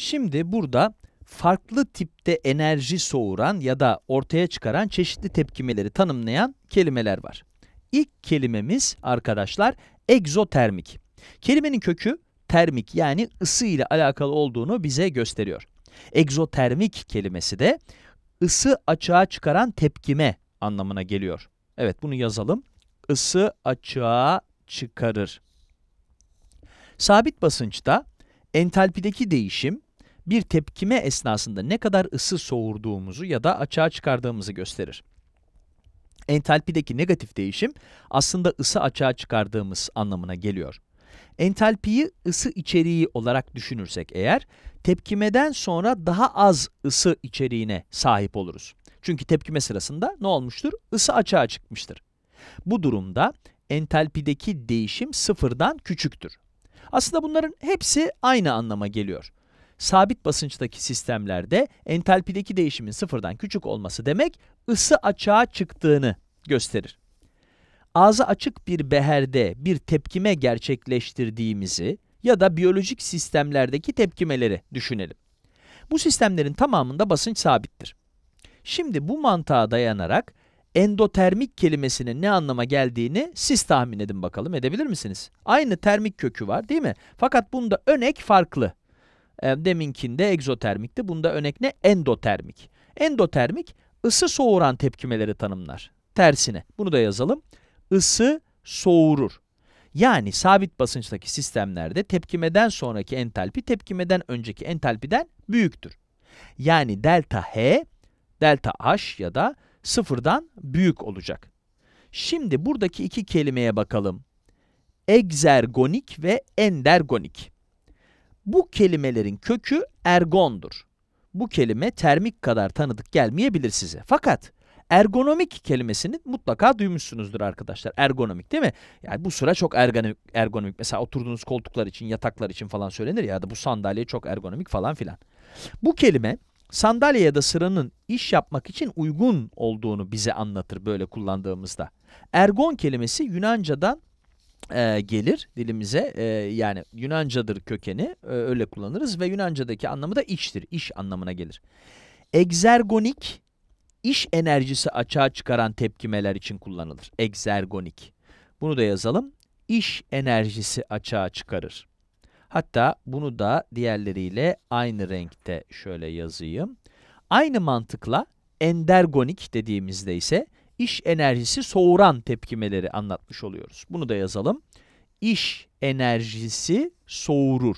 Şimdi burada farklı tipte enerji soğuran ya da ortaya çıkaran çeşitli tepkimeleri tanımlayan kelimeler var. İlk kelimemiz arkadaşlar egzotermik. Kelimenin kökü termik yani ısı ile alakalı olduğunu bize gösteriyor. Egzotermik kelimesi de ısı açığa çıkaran tepkime anlamına geliyor. Evet bunu yazalım. Isı açığa çıkarır. Sabit basınçta entalpideki değişim bir tepkime esnasında ne kadar ısı soğurduğumuzu ya da açığa çıkardığımızı gösterir. Entalpideki negatif değişim aslında ısı açığa çıkardığımız anlamına geliyor. Entalpiyi ısı içeriği olarak düşünürsek eğer, tepkimeden sonra daha az ısı içeriğine sahip oluruz. Çünkü tepkime sırasında ne olmuştur? Isı açığa çıkmıştır. Bu durumda entalpideki değişim sıfırdan küçüktür. Aslında bunların hepsi aynı anlama geliyor sabit basınçtaki sistemlerde entalpideki değişimin sıfırdan küçük olması demek ısı açığa çıktığını gösterir. Ağzı açık bir beherde bir tepkime gerçekleştirdiğimizi ya da biyolojik sistemlerdeki tepkimeleri düşünelim. Bu sistemlerin tamamında basınç sabittir. Şimdi bu mantığa dayanarak endotermik kelimesinin ne anlama geldiğini siz tahmin edin bakalım edebilir misiniz? Aynı termik kökü var değil mi? Fakat bunda önek farklı. Ee, deminkinde egzotermikti. Bunda örnek ne? Endotermik. Endotermik ısı soğuran tepkimeleri tanımlar. Tersine bunu da yazalım. Isı soğurur. Yani sabit basınçtaki sistemlerde tepkimeden sonraki entalpi tepkimeden önceki entalpiden büyüktür. Yani delta H, delta H ya da sıfırdan büyük olacak. Şimdi buradaki iki kelimeye bakalım. Egzergonik ve endergonik. Bu kelimelerin kökü ergondur. Bu kelime termik kadar tanıdık gelmeyebilir size. Fakat ergonomik kelimesini mutlaka duymuşsunuzdur arkadaşlar. Ergonomik değil mi? Yani bu sıra çok ergonomik. ergonomik. Mesela oturduğunuz koltuklar için, yataklar için falan söylenir ya da bu sandalye çok ergonomik falan filan. Bu kelime sandalye ya da sıranın iş yapmak için uygun olduğunu bize anlatır böyle kullandığımızda. Ergon kelimesi Yunanca'dan e, gelir dilimize e, yani Yunancadır kökeni e, öyle kullanırız ve Yunancadaki anlamı da iştir, iş anlamına gelir. Egzergonik iş enerjisi açığa çıkaran tepkimeler için kullanılır. Egzergonik. Bunu da yazalım. İş enerjisi açığa çıkarır. Hatta bunu da diğerleriyle aynı renkte şöyle yazayım. Aynı mantıkla endergonik dediğimizde ise iş enerjisi soğuran tepkimeleri anlatmış oluyoruz. Bunu da yazalım. İş enerjisi soğurur.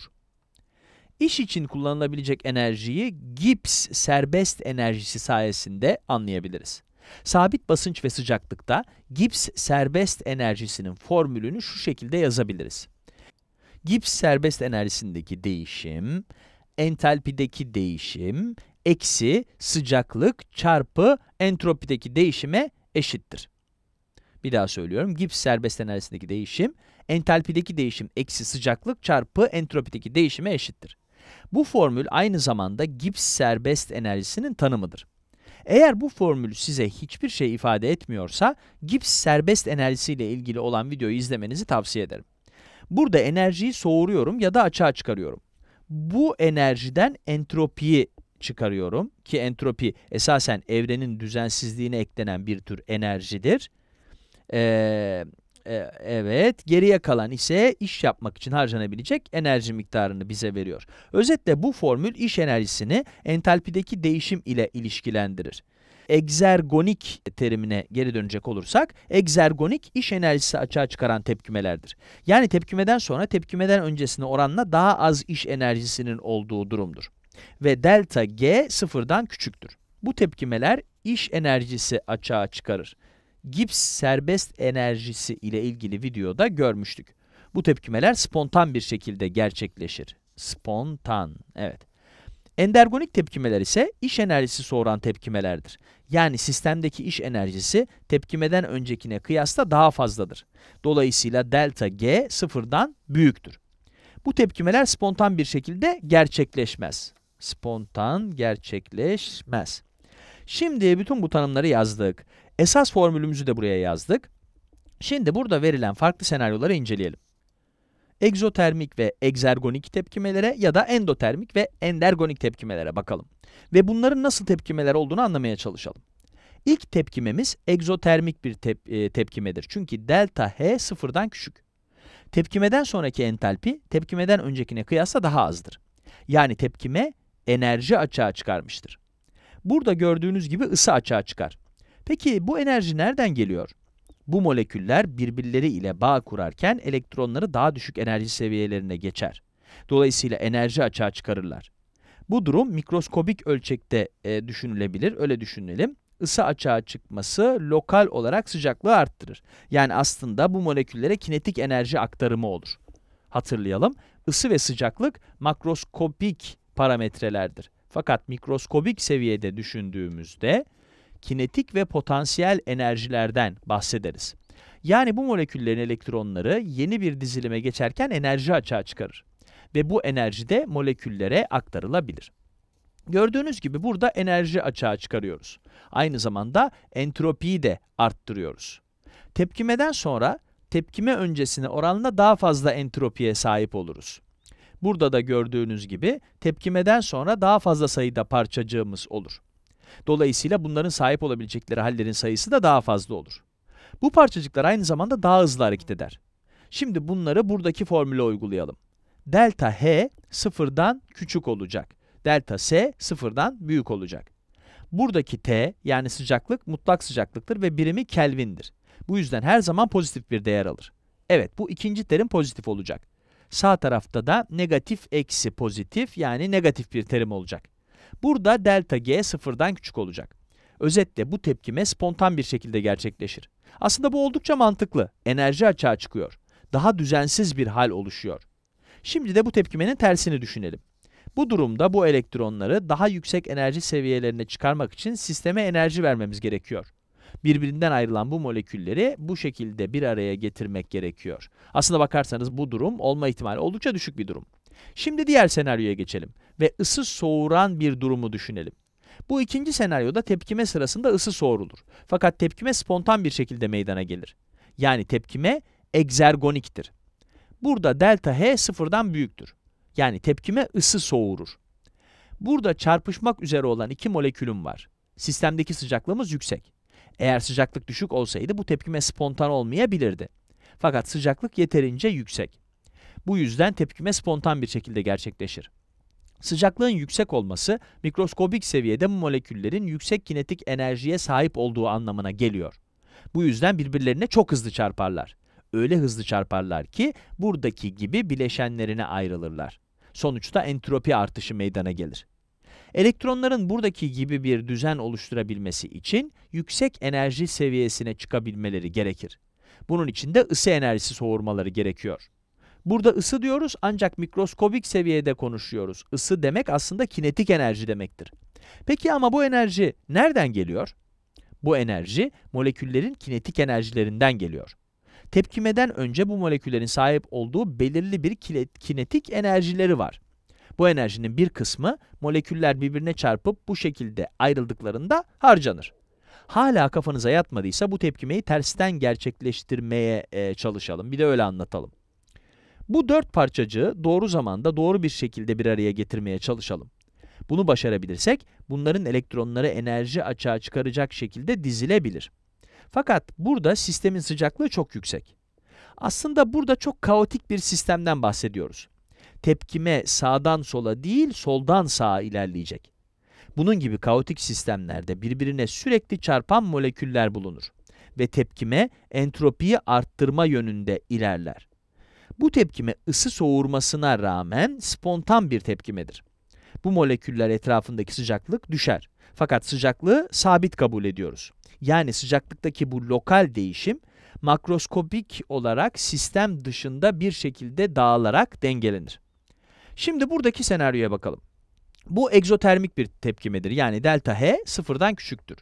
İş için kullanılabilecek enerjiyi Gibbs serbest enerjisi sayesinde anlayabiliriz. Sabit basınç ve sıcaklıkta Gibbs serbest enerjisinin formülünü şu şekilde yazabiliriz. Gibbs serbest enerjisindeki değişim, entalpideki değişim, eksi sıcaklık çarpı entropideki değişime eşittir. Bir daha söylüyorum. Gibbs serbest enerjisindeki değişim, entalpideki değişim eksi sıcaklık çarpı entropideki değişime eşittir. Bu formül aynı zamanda Gibbs serbest enerjisinin tanımıdır. Eğer bu formül size hiçbir şey ifade etmiyorsa, Gibbs serbest enerjisiyle ilgili olan videoyu izlemenizi tavsiye ederim. Burada enerjiyi soğuruyorum ya da açığa çıkarıyorum. Bu enerjiden entropiyi çıkarıyorum ki entropi esasen evrenin düzensizliğine eklenen bir tür enerjidir. Ee, e, evet geriye kalan ise iş yapmak için harcanabilecek enerji miktarını bize veriyor. Özetle bu formül iş enerjisini entalpideki değişim ile ilişkilendirir egzergonik terimine geri dönecek olursak, egzergonik iş enerjisi açığa çıkaran tepkimelerdir. Yani tepkimeden sonra tepkimeden öncesine oranla daha az iş enerjisinin olduğu durumdur ve delta G sıfırdan küçüktür. Bu tepkimeler iş enerjisi açığa çıkarır. Gibbs serbest enerjisi ile ilgili videoda görmüştük. Bu tepkimeler spontan bir şekilde gerçekleşir. Spontan, evet. Endergonik tepkimeler ise iş enerjisi soğuran tepkimelerdir. Yani sistemdeki iş enerjisi tepkimeden öncekine kıyasla daha fazladır. Dolayısıyla delta G sıfırdan büyüktür. Bu tepkimeler spontan bir şekilde gerçekleşmez spontan gerçekleşmez. Şimdi bütün bu tanımları yazdık. Esas formülümüzü de buraya yazdık. Şimdi burada verilen farklı senaryoları inceleyelim. Egzotermik ve egzergonik tepkimelere ya da endotermik ve endergonik tepkimelere bakalım. Ve bunların nasıl tepkimeler olduğunu anlamaya çalışalım. İlk tepkimemiz egzotermik bir tep e, tepkimedir. Çünkü delta H sıfırdan küçük. Tepkimeden sonraki entalpi tepkimeden öncekine kıyasla daha azdır. Yani tepkime enerji açığa çıkarmıştır. Burada gördüğünüz gibi ısı açığa çıkar. Peki bu enerji nereden geliyor? Bu moleküller birbirleri ile bağ kurarken elektronları daha düşük enerji seviyelerine geçer. Dolayısıyla enerji açığa çıkarırlar. Bu durum mikroskobik ölçekte e, düşünülebilir, öyle düşünelim. Isı açığa çıkması lokal olarak sıcaklığı arttırır. Yani aslında bu moleküllere kinetik enerji aktarımı olur. Hatırlayalım, ısı ve sıcaklık makroskopik parametrelerdir. Fakat mikroskobik seviyede düşündüğümüzde kinetik ve potansiyel enerjilerden bahsederiz. Yani bu moleküllerin elektronları yeni bir dizilime geçerken enerji açığa çıkarır ve bu enerji de moleküllere aktarılabilir. Gördüğünüz gibi burada enerji açığa çıkarıyoruz. Aynı zamanda entropiyi de arttırıyoruz. Tepkimeden sonra tepkime öncesine oranla daha fazla entropiye sahip oluruz. Burada da gördüğünüz gibi tepkimeden sonra daha fazla sayıda parçacığımız olur. Dolayısıyla bunların sahip olabilecekleri hallerin sayısı da daha fazla olur. Bu parçacıklar aynı zamanda daha hızlı hareket eder. Şimdi bunları buradaki formüle uygulayalım. Delta H sıfırdan küçük olacak. Delta S sıfırdan büyük olacak. Buradaki T yani sıcaklık mutlak sıcaklıktır ve birimi Kelvin'dir. Bu yüzden her zaman pozitif bir değer alır. Evet bu ikinci terim pozitif olacak. Sağ tarafta da negatif eksi pozitif yani negatif bir terim olacak. Burada delta g sıfırdan küçük olacak. Özetle bu tepkime spontan bir şekilde gerçekleşir. Aslında bu oldukça mantıklı. Enerji açığa çıkıyor. Daha düzensiz bir hal oluşuyor. Şimdi de bu tepkimenin tersini düşünelim. Bu durumda bu elektronları daha yüksek enerji seviyelerine çıkarmak için sisteme enerji vermemiz gerekiyor birbirinden ayrılan bu molekülleri bu şekilde bir araya getirmek gerekiyor. Aslında bakarsanız bu durum olma ihtimali oldukça düşük bir durum. Şimdi diğer senaryoya geçelim ve ısı soğuran bir durumu düşünelim. Bu ikinci senaryoda tepkime sırasında ısı soğurulur. Fakat tepkime spontan bir şekilde meydana gelir. Yani tepkime egzergoniktir. Burada delta H sıfırdan büyüktür. Yani tepkime ısı soğurur. Burada çarpışmak üzere olan iki molekülüm var. Sistemdeki sıcaklığımız yüksek. Eğer sıcaklık düşük olsaydı bu tepkime spontan olmayabilirdi. Fakat sıcaklık yeterince yüksek. Bu yüzden tepkime spontan bir şekilde gerçekleşir. Sıcaklığın yüksek olması mikroskobik seviyede moleküllerin yüksek kinetik enerjiye sahip olduğu anlamına geliyor. Bu yüzden birbirlerine çok hızlı çarparlar. Öyle hızlı çarparlar ki buradaki gibi bileşenlerine ayrılırlar. Sonuçta entropi artışı meydana gelir. Elektronların buradaki gibi bir düzen oluşturabilmesi için yüksek enerji seviyesine çıkabilmeleri gerekir. Bunun için de ısı enerjisi soğurmaları gerekiyor. Burada ısı diyoruz ancak mikroskobik seviyede konuşuyoruz. Isı demek aslında kinetik enerji demektir. Peki ama bu enerji nereden geliyor? Bu enerji moleküllerin kinetik enerjilerinden geliyor. Tepkimeden önce bu moleküllerin sahip olduğu belirli bir kinetik enerjileri var. Bu enerjinin bir kısmı moleküller birbirine çarpıp bu şekilde ayrıldıklarında harcanır. Hala kafanıza yatmadıysa bu tepkimeyi tersten gerçekleştirmeye e, çalışalım. Bir de öyle anlatalım. Bu dört parçacığı doğru zamanda doğru bir şekilde bir araya getirmeye çalışalım. Bunu başarabilirsek bunların elektronları enerji açığa çıkaracak şekilde dizilebilir. Fakat burada sistemin sıcaklığı çok yüksek. Aslında burada çok kaotik bir sistemden bahsediyoruz tepkime sağdan sola değil soldan sağa ilerleyecek. Bunun gibi kaotik sistemlerde birbirine sürekli çarpan moleküller bulunur ve tepkime entropiyi arttırma yönünde ilerler. Bu tepkime ısı soğurmasına rağmen spontan bir tepkimedir. Bu moleküller etrafındaki sıcaklık düşer. Fakat sıcaklığı sabit kabul ediyoruz. Yani sıcaklıktaki bu lokal değişim makroskopik olarak sistem dışında bir şekilde dağılarak dengelenir. Şimdi buradaki senaryoya bakalım. Bu egzotermik bir tepkimedir. Yani delta H sıfırdan küçüktür.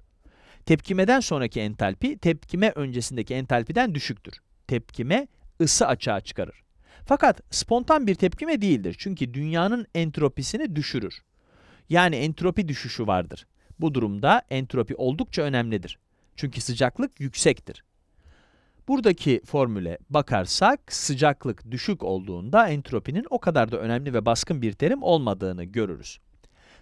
Tepkimeden sonraki entalpi tepkime öncesindeki entalpiden düşüktür. Tepkime ısı açığa çıkarır. Fakat spontan bir tepkime değildir. Çünkü dünyanın entropisini düşürür. Yani entropi düşüşü vardır. Bu durumda entropi oldukça önemlidir. Çünkü sıcaklık yüksektir. Buradaki formüle bakarsak sıcaklık düşük olduğunda entropinin o kadar da önemli ve baskın bir terim olmadığını görürüz.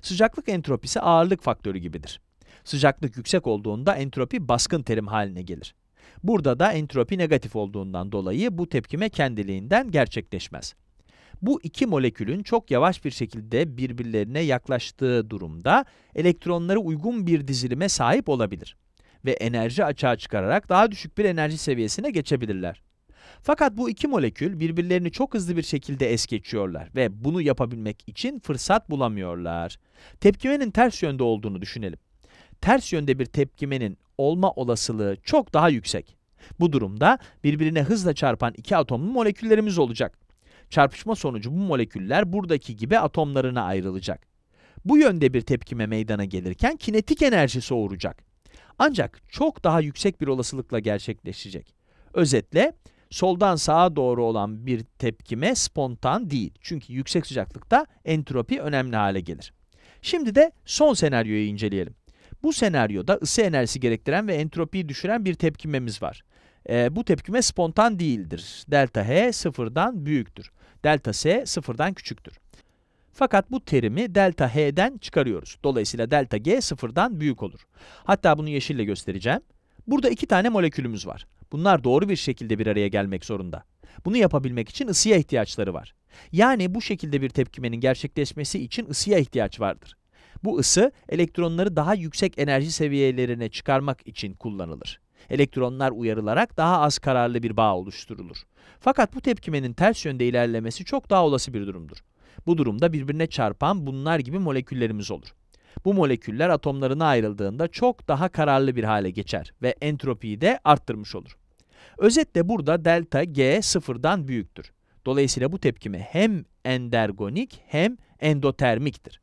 Sıcaklık entropisi ağırlık faktörü gibidir. Sıcaklık yüksek olduğunda entropi baskın terim haline gelir. Burada da entropi negatif olduğundan dolayı bu tepkime kendiliğinden gerçekleşmez. Bu iki molekülün çok yavaş bir şekilde birbirlerine yaklaştığı durumda elektronları uygun bir dizilime sahip olabilir ve enerji açığa çıkararak daha düşük bir enerji seviyesine geçebilirler. Fakat bu iki molekül birbirlerini çok hızlı bir şekilde es geçiyorlar ve bunu yapabilmek için fırsat bulamıyorlar. Tepkimenin ters yönde olduğunu düşünelim. Ters yönde bir tepkimenin olma olasılığı çok daha yüksek. Bu durumda birbirine hızla çarpan iki atomlu moleküllerimiz olacak. Çarpışma sonucu bu moleküller buradaki gibi atomlarına ayrılacak. Bu yönde bir tepkime meydana gelirken kinetik enerji soğuracak. Ancak çok daha yüksek bir olasılıkla gerçekleşecek. Özetle soldan sağa doğru olan bir tepkime spontan değil. Çünkü yüksek sıcaklıkta entropi önemli hale gelir. Şimdi de son senaryoyu inceleyelim. Bu senaryoda ısı enerjisi gerektiren ve entropiyi düşüren bir tepkimemiz var. E, bu tepkime spontan değildir. Delta H sıfırdan büyüktür. Delta S sıfırdan küçüktür. Fakat bu terimi delta h'den çıkarıyoruz. Dolayısıyla delta g sıfırdan büyük olur. Hatta bunu yeşille göstereceğim. Burada iki tane molekülümüz var. Bunlar doğru bir şekilde bir araya gelmek zorunda. Bunu yapabilmek için ısıya ihtiyaçları var. Yani bu şekilde bir tepkimenin gerçekleşmesi için ısıya ihtiyaç vardır. Bu ısı elektronları daha yüksek enerji seviyelerine çıkarmak için kullanılır. Elektronlar uyarılarak daha az kararlı bir bağ oluşturulur. Fakat bu tepkimenin ters yönde ilerlemesi çok daha olası bir durumdur. Bu durumda birbirine çarpan bunlar gibi moleküllerimiz olur. Bu moleküller atomlarına ayrıldığında çok daha kararlı bir hale geçer ve entropiyi de arttırmış olur. Özetle burada delta G sıfırdan büyüktür. Dolayısıyla bu tepkime hem endergonik hem endotermiktir.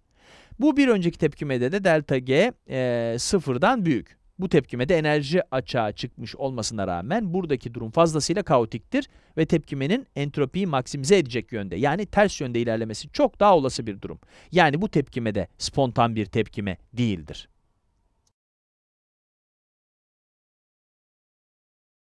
Bu bir önceki tepkimede de delta G e, sıfırdan büyük. Bu tepkime de enerji açığa çıkmış olmasına rağmen buradaki durum fazlasıyla kaotiktir ve tepkimenin entropiyi maksimize edecek yönde yani ters yönde ilerlemesi çok daha olası bir durum. Yani bu tepkime de spontan bir tepkime değildir.